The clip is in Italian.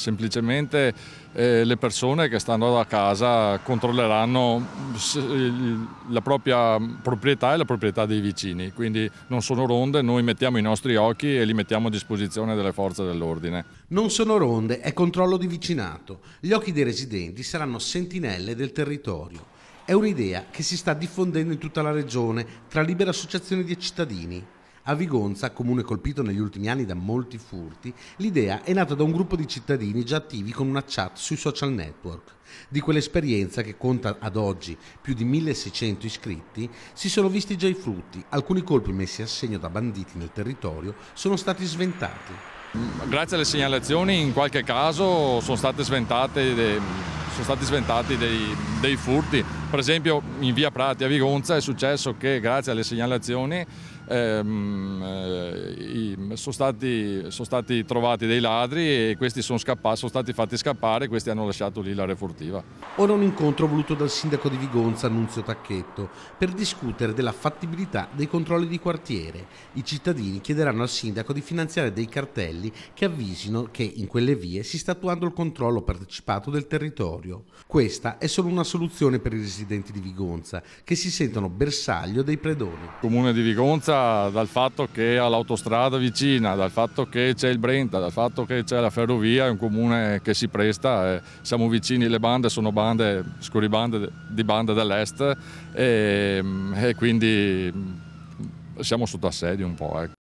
Semplicemente eh, le persone che stanno da casa controlleranno la propria proprietà e la proprietà dei vicini, quindi non sono ronde, noi mettiamo i nostri occhi e li mettiamo a disposizione delle forze dell'ordine. Non sono ronde, è controllo di vicinato. Gli occhi dei residenti saranno sentinelle del territorio. È un'idea che si sta diffondendo in tutta la regione tra libere associazioni di cittadini. A Vigonza, comune colpito negli ultimi anni da molti furti, l'idea è nata da un gruppo di cittadini già attivi con una chat sui social network. Di quell'esperienza che conta ad oggi più di 1600 iscritti, si sono visti già i frutti. Alcuni colpi messi a segno da banditi nel territorio sono stati sventati. Grazie alle segnalazioni in qualche caso sono, state sventate de, sono stati sventati dei, dei furti. Per esempio in via Prati a Vigonza è successo che grazie alle segnalazioni ehm, eh, sono, stati, sono, stati, trovati dei ladri e questi sono, scappati, sono stati fatti scappare e questi hanno lasciato lì la refurtiva. Ora un incontro voluto dal sindaco di Vigonza, Nunzio Tacchetto, per discutere della fattibilità dei controlli di quartiere. I cittadini chiederanno al sindaco di finanziare dei cartelli che avvisino che in quelle vie si sta attuando il controllo partecipato del territorio. Questa è solo una soluzione per i residenti di Vigonza, che si sentono bersaglio dei predoni. Il comune di Vigonza dal fatto che ha l'autostrada vicina, dal fatto che c'è il Brenta, dal fatto che c'è la ferrovia, è un comune che si presta, eh, siamo vicini, le bande sono bande, scuribande di bande dell'est e, ehm, e, quindi mm, siamo sotto assedio un po'. Ecco.